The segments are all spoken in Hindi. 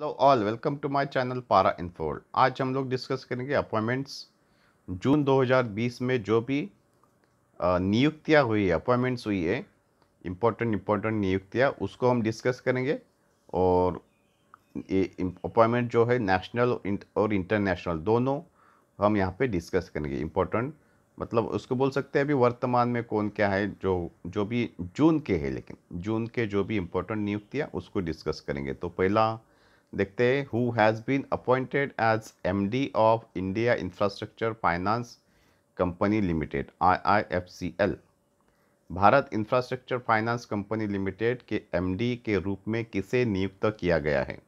hello all welcome to my channel पारा इन्फोल्ड आज हम लोग डिस्कस करेंगे अपॉइंटमेंट्स जून 2020 में जो भी नियुक्तियां हुई है अपॉइंटमेंट्स हुई है इम्पोर्टेंट इम्पोर्टेंट नियुक्तियां उसको हम डिस्कस करेंगे और ये अपॉइंटमेंट जो है नेशनल और इंटरनेशनल दोनों हम यहाँ पे डिस्कस करेंगे इम्पोर्टेंट मतलब उसको बोल सकते हैं अभी वर्तमान में कौन क्या है जो जो भी जून के है लेकिन जून के जो भी इम्पोर्टेंट नियुक्तियाँ उसको डिस्कस करेंगे तो पहला देखते हैं who has been appointed as M D of India infrastructure finance company limited L Bharat infrastructure finance company limited के एमडी के रूप में किसे नियुक्त किया गया है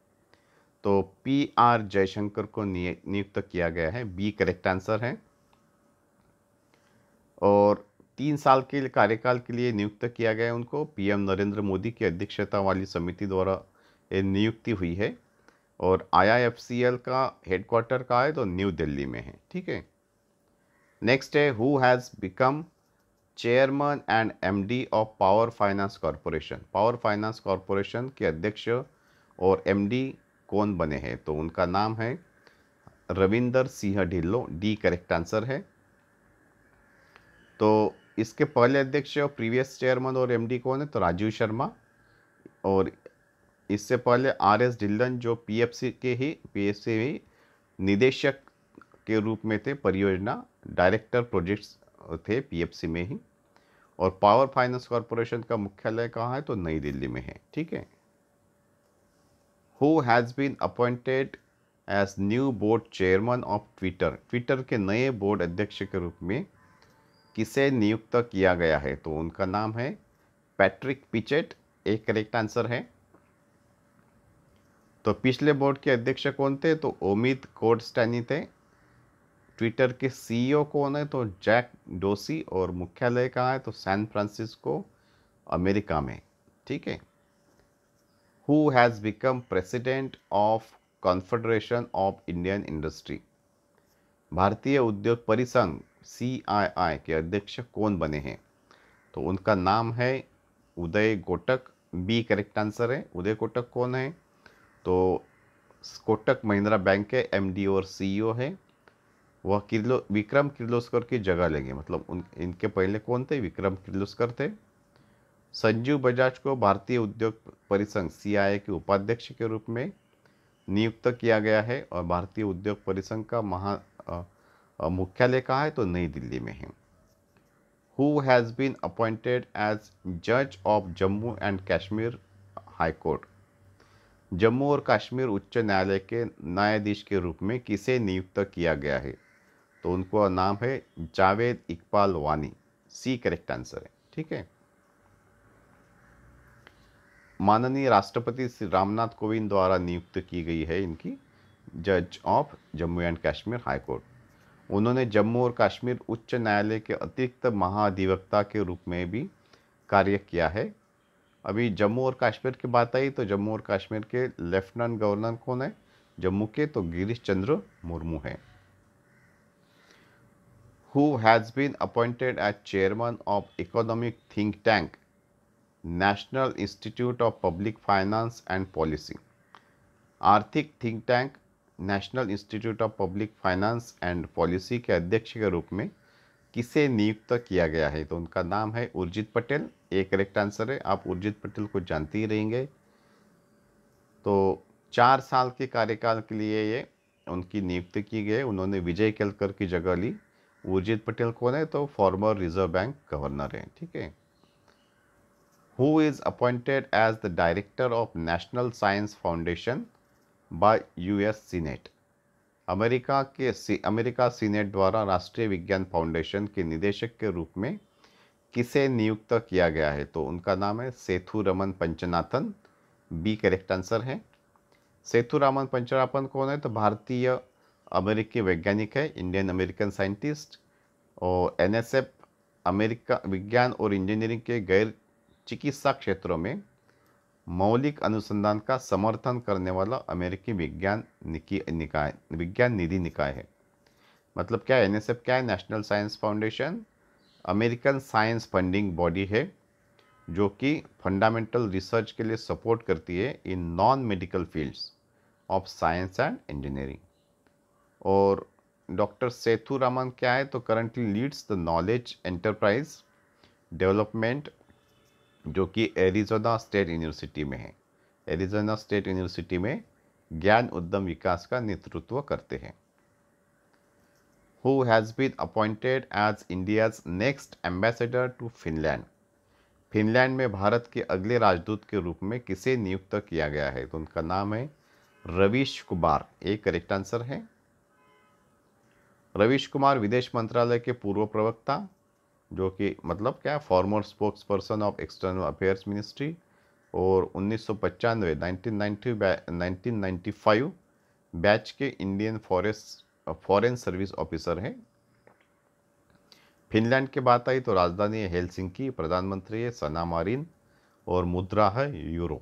तो पी आर जयशंकर को नियुक्त किया गया है बी करेक्ट आंसर है और तीन साल के कार्यकाल के लिए नियुक्त किया गया है उनको पीएम नरेंद्र मोदी की अध्यक्षता वाली समिति द्वारा नियुक्ति हुई है और आईआईएफसीएल का हेडक्वार्टर का है तो न्यू दिल्ली में है ठीक है नेक्स्ट है who has become chairman and MD of power finance corporation power finance corporation के अध्यक्ष और एमडी कौन बने हैं तो उनका नाम है Ravinder Singh Dhillon D correct answer है तो इसके पहले अध्यक्ष और प्रीवियस चेयरमैन और एमडी कौन है तो राजीव शर्मा और इससे पहले आर एस ढिल्लन जो पीएफसी के ही पीएफसी ही निदेशक के रूप में थे परियोजना डायरेक्टर प्रोजेक्ट्स थे पीएफसी में ही और पावर फाइनेंस कॉरपोरेशन का मुख्यालय कहाँ है तो नई दिल्ली में है ठीक है who has been appointed as new board chairman of Twitter Twitter के नए बोर्ड अध्यक्ष के रूप में किसे नियुक्त किया गया है तो उनका नाम है पैट्रिक पिचेट एक करेक्ट आंसर है तो पिछले बोर्ड के अध्यक्ष कौन थे तो ओमित कोडस्टैनी थे ट्विटर के सीईओ कौन है तो जैक डोसी और मुख्यालय कहाँ है तो सैन फ्रांसिस्को अमेरिका में ठीक है who has become president of confederation of Indian industry भारतीय उद्योग परिसंघ सी आई आई के अध्यक्ष कौन बने हैं तो उनका नाम है Uday Kotak B correct answer है उदय कोटक कौन है तो कोटक महिंद्रा बैंक के एमडी और सीईओ e हैं वह किर्लो विक्रम किर्लोस्कर की जगह लेंगे मतलब उन इनके पहले कौन थे विक्रम किर्लोस्कर थे संजीव बजाज को भारतीय उद्योग परिसंघ सी के उपाध्यक्ष के रूप में नियुक्त किया गया है और भारतीय उद्योग परिसंघ का महा मुख्यालय कहाँ है तो नई दिल्ली में है who has been appointed as जज of Jammu and Kashmir high court Jammu और कश्मीर उच्च न्यायालय के न्यायाधीश के रूप में किसे नियुक्त किया गया है तो उनका नाम है जावेद इकबाल वानी सी करेक्ट आंसर है ठीक है माननीय राष्ट्रपति श्री रामनाथ कोविंद द्वारा नियुक्त की गई है इनकी जज of Jammu and Kashmir high court उन्होंने जम्मू और कश्मीर उच्च न्यायालय के अतिरिक्त महाधिवक्ता के रूप में भी कार्य किया है अभी जम्मू और कश्मीर की बात आई तो जम्मू और कश्मीर के लेफ्टिनेंट गवर्नर कौन है जम्मू के तो गिरीश चंद्र मुर्मू हैं who has been appointed as chairman of economic think tank national institute of public finance and policy आर्थिक think tank national institute of public finance and policy के अध्यक्ष के रूप में किसे नियुक्त किया गया है तो उनका नाम है उर्जित पटेल ये करेक्ट आंसर है आप उर्जित पटेल को जानते ही रहेंगे तो चार साल के कार्यकाल के लिए ये उनकी नियुक्ति की गई उन्होंने विजय केलकर की जगह ली उर्जित पटेल कौन है तो फॉर्मर रिजर्व बैंक गवर्नर हैं ठीक है who is appointed as the director of national science foundation by US senate America के सी, अमेरिका सीनेट द्वारा राष्ट्रीय विज्ञान फाउंडेशन के निदेशक के रूप में किसे नियुक्त किया गया है तो उनका नाम है Sethuraman Panchanathan B correct answer Sethuraman Raman Panchanathan कौन है तो भारतीय अमेरिकी वैज्ञानिक है इंडियन अमेरिकन साइंटिस्ट और एनएसएफ अमेरिका विज्ञान और इंजीनियरिंग के गैर चिकित्सा क्षेत्रों में मौलिक अनुसंधान का समर्थन करने वाला अमेरिकी विज्ञान निकाय विज्ञान निधि निकाय है मतलब क्या एस एन क्या है national science foundation American science funding body है जो कि फंडामेंटल रिसर्च के लिए सपोर्ट करती है in non medical fields of science and engineering और डॉक्टर सेथु रामन क्या है तो currently leads the knowledge enterprise development जो कि एरिजोना स्टेट यूनिवर्सिटी में है एरिजोना स्टेट यूनिवर्सिटी में ज्ञान उद्यम विकास का नेतृत्व करते हैं who has been appointed as India's next ambassador to Finland Finland में भारत के अगले राजदूत के रूप में किसे नियुक्त किया गया है तो उनका नाम है रवीश कुमार ये करेक्ट आंसर है रवीश कुमार विदेश मंत्रालय के पूर्व प्रवक्ता जो कि मतलब क्या former spokesperson of external affairs ministry और उन्नीस सौ पचानवे नाइनटीन बैच के Indian forest foreign service officer हैं फिनलैंड की बात आई तो राजधानी है हेलसिंकी प्रधानमंत्री है सना मारिन और मुद्रा है यूरो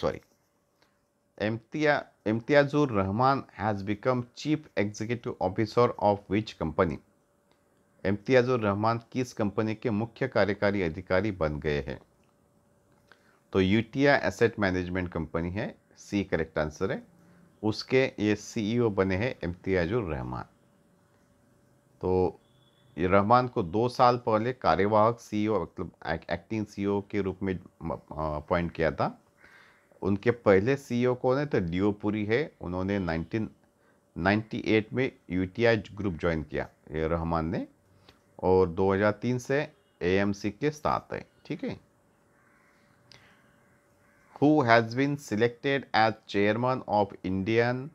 सॉरी एम्तिया Imtiazur Rahman has become chief executive officer of which company Imtiazur Rahman किस कंपनी के मुख्य कार्यकारी अधिकारी बन गए हैं तो यूटिया एसेट मैनेजमेंट कंपनी है सी करेक्ट आंसर है उसके ये सीईओ बने हैं इम्तियाज़ुर रहमान तो रहमान को दो साल पहले कार्यवाहक सीईओ मतलब एक्टिंग सीईओ के रूप में अपॉइंट किया था उनके पहले सीईओ कौन है तो लियोपुरी है उन्होंने 1998 में यूटीआई ग्रुप ज्वाइन किया ये रहमान ने और 2003 से एएमसी के साथ है ठीक है who has been selected as chairman of Indian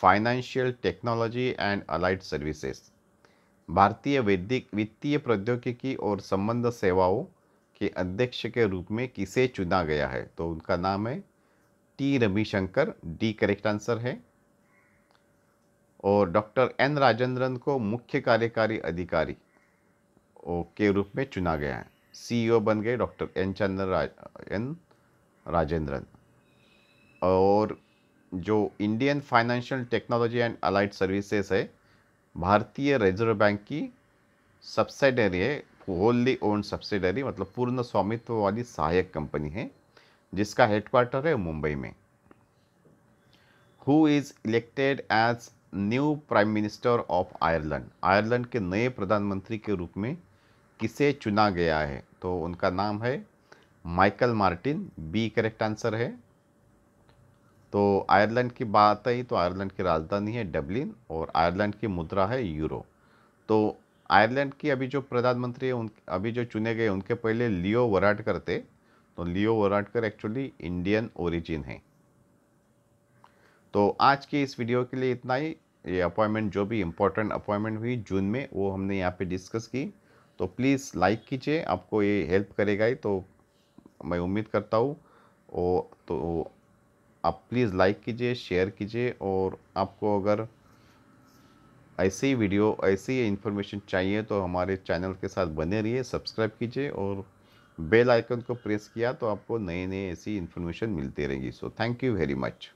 financial technology and allied services भारतीय वैदिक वित्तीय प्रौद्योगिकी और संबंध सेवाओं के अध्यक्ष के रूप में किसे चुना गया है तो उनका नाम है T Ravishankar D correct answer है और डॉक्टर एन राजेंद्रन को मुख्य कार्यकारी अधिकारी के रूप में चुना गया है सीईओ e बन गए doctor N Chandra Raj N Rajendran और जो Indian financial technology and allied services है भारतीय रिजर्व बैंक की सब्सिडरी है होल्ली ओन सब्सिडरी मतलब पूर्ण स्वामित्व वाली सहायक कंपनी है जिसका हेडक्वार्टर है मुंबई में who is elected as new prime minister of Ireland Ireland के नए प्रधानमंत्री के रूप में किसे चुना गया है तो उनका नाम है Michael Martin B correct answer है तो आयरलैंड की बात आई तो आयरलैंड की राजधानी है डबलिन और आयरलैंड की मुद्रा है यूरो तो आयरलैंड की अभी जो प्रधानमंत्री है उन अभी जो चुने गए उनके पहले लियो वराडकर थे तो Leo Varadkar actually Indian origin है तो आज की इस वीडियो के लिए इतना ही ये अपॉइंटमेंट जो भी इम्पोर्टेंट अपॉइंटमेंट हुई जून में वो हमने यहाँ पे डिस्कस की तो प्लीज़ लाइक कीजिए आपको ये हेल्प करेगा ही तो मैं उम्मीद करता हूँ ओ तो आप प्लीज़ लाइक कीजिए शेयर कीजिए और आपको अगर ऐसे ही वीडियो ऐसी ही इन्फॉर्मेशन चाहिए तो हमारे चैनल के साथ बने रहिए सब्सक्राइब कीजिए और बेल आइकन को प्रेस किया तो आपको नए नए ऐसी इन्फॉर्मेशन मिलती रहेगी so thank you very much